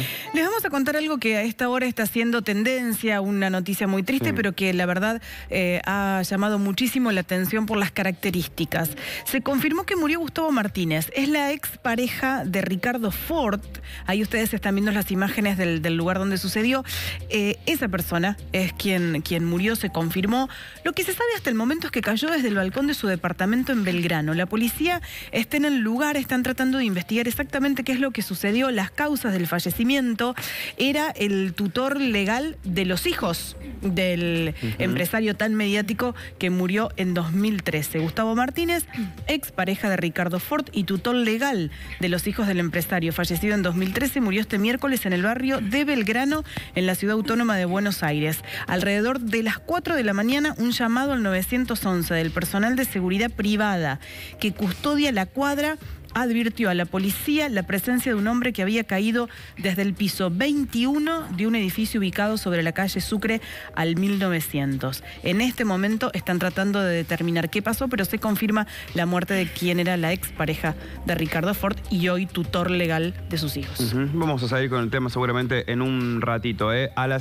¿eh? Les vamos a contar algo que a esta hora está siendo tendencia, una noticia muy triste, mm. pero que la verdad eh, ha llamado muchísimo la atención por las características. Se confirmó que murió Gustavo Martínez. Es la expareja de Ricardo Ford. Ahí ustedes están viendo las imágenes del, lugar donde sucedió. Eh, esa persona es quien, quien murió, se confirmó. Lo que se sabe hasta el momento es que cayó desde el balcón de su departamento en Belgrano. La policía está en el lugar, están tratando de investigar exactamente qué es lo que sucedió, las causas del fallecimiento era el tutor legal de los hijos del empresario tan mediático que murió en 2013. Gustavo Martínez, ex pareja de Ricardo Ford y tutor legal de los hijos del empresario, fallecido en 2013, murió este miércoles en el barrio de Belgrano, en la ciudad autónoma de Buenos Aires. Alrededor de las 4 de la mañana, un llamado al 911 del personal de seguridad privada que custodia la cuadra advirtió a la policía la presencia de un hombre que había caído desde el piso 21 de un edificio ubicado sobre la calle Sucre al 1900. En este momento están tratando de determinar qué pasó, pero se confirma la muerte de quien era la expareja de Ricardo Ford y hoy tutor legal de sus hijos. Vamos a salir con el tema seguramente en un ratito, ¿eh? A